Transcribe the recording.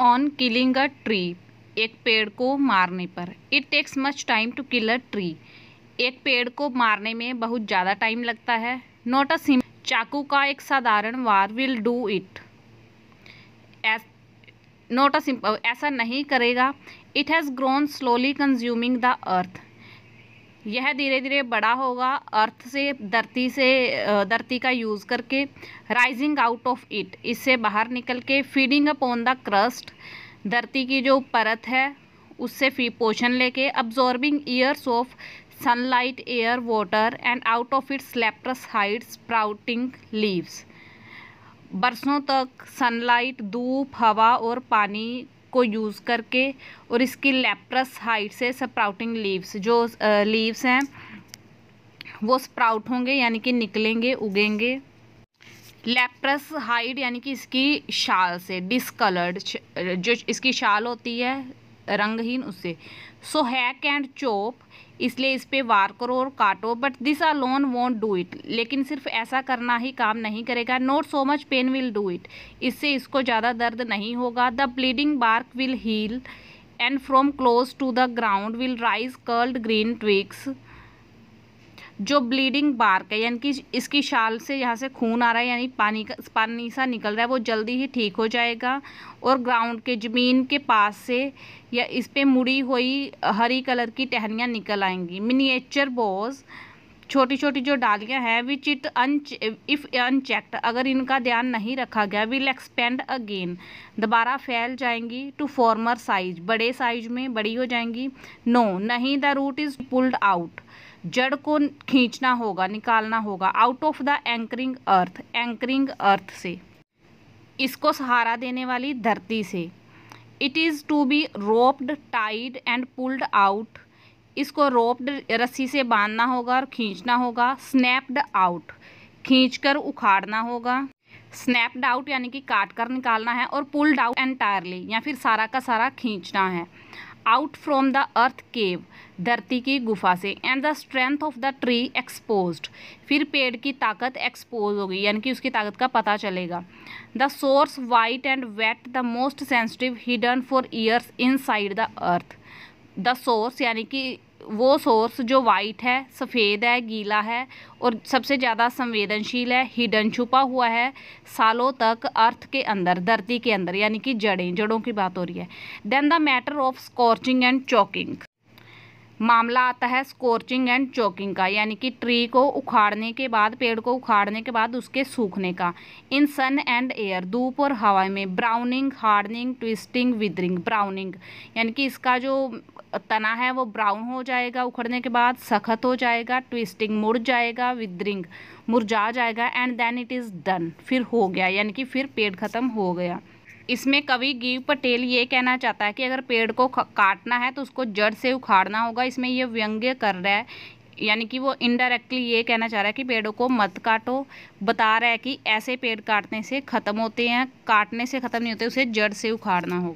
on killing a tree एक पेड़ को मारने पर it takes much time to kill a tree एक पेड़ को मारने में बहुत ज़्यादा टाइम लगता है नोट अ सिम चाकू का एक साधारण वार will do it not a simple ऐसा नहीं करेगा it has grown slowly consuming the earth यह धीरे धीरे बड़ा होगा अर्थ से धरती से धरती का यूज़ करके राइजिंग आउट ऑफ इट इससे बाहर निकल के feeding up on the crust धरती की जो परत है उससे फी पोषण लेके absorbing years of sunlight air water and out of its leprous heights sprouting leaves बरसों तक सनलाइट धूप हवा और पानी को यूज़ करके और इसकी लेप्रस हाइट से स्प्राउटिंग लीव्स जो लीव्स हैं वो स्प्राउट होंगे यानी कि निकलेंगे उगेंगे लेप्रस हाइड यानी कि इसकी शाल से डिसकलर्ड जो इसकी शाल होती है रंगहीन उससे सो हैक एंड चोप इसलिए इस पर वार करो और काटो but this alone won't do it लेकिन सिर्फ ऐसा करना ही काम नहीं करेगा not so much pain will do it इससे इसको ज़्यादा दर्द नहीं होगा the bleeding bark will heal and from close to the ground will rise curled green twigs जो ब्लीडिंग बार्क है यानी कि इसकी शाल से यहाँ से खून आ रहा है यानी पानी का पानी सा निकल रहा है वो जल्दी ही ठीक हो जाएगा और ग्राउंड के ज़मीन के पास से या इस पर मुड़ी हुई हरी कलर की टहनियाँ निकल आएंगी मिनिएचर बोज़ छोटी छोटी जो डालियाँ हैं विच इट अन इफ़ अनचेक्ड अगर इनका ध्यान नहीं रखा गया विल एक्सपेंड अगेन दोबारा फैल जाएंगी टू फॉर्मर साइज बड़े साइज में बड़ी हो जाएंगी नो no, नहीं the root is pulled out जड़ को खींचना होगा निकालना होगा out of the anchoring earth anchoring earth से इसको सहारा देने वाली धरती से it is to be roped tied and pulled out इसको रोप्ड रस्सी से बांधना होगा और खींचना होगा स्नैप्ड आउट खींचकर उखाड़ना होगा स्नैप्ड आउट यानी कि काट कर निकालना है और पुल्ड आउट एंटायरली या फिर सारा का सारा खींचना है out from the earth cave धरती की गुफा से and the strength of the tree exposed फिर पेड़ की ताकत एक्सपोज होगी यानी कि उसकी ताकत का पता चलेगा the source white and wet the most sensitive hidden for years inside the earth the source यानी कि वो सोर्स जो वाइट है सफ़ेद है गीला है और सबसे ज़्यादा संवेदनशील है हिडन छुपा हुआ है सालों तक अर्थ के अंदर धरती के अंदर यानी कि जड़ें जड़ों की बात हो रही है then the matter of scorching and choking मामला आता है स्कोर्चिंग एंड चौकिंग का यानी कि ट्री को उखाड़ने के बाद पेड़ को उखाड़ने के बाद उसके सूखने का इन सन एंड एयर धूप और हवा में browning hardening twisting withering browning यानी कि इसका जो तना है वो ब्राउन हो जाएगा उखड़ने के बाद सख्त हो जाएगा ट्विस्टिंग मुड़ जाएगा विदरिंग मुरझा जाएगा and then it is done फिर हो गया यानी कि फिर पेड़ ख़त्म हो गया इसमें कवि गिव पटेल ये कहना चाहता है कि अगर पेड़ को काटना है तो उसको जड़ से उखाड़ना होगा इसमें ये व्यंग्य कर रहा है यानी कि वो इनडायरेक्टली ये कहना चाह रहा है कि पेड़ों को मत काटो बता रहा है कि ऐसे पेड़ काटने से ख़त्म होते हैं काटने से ख़त्म नहीं होते उसे जड़ से उखाड़ना होगा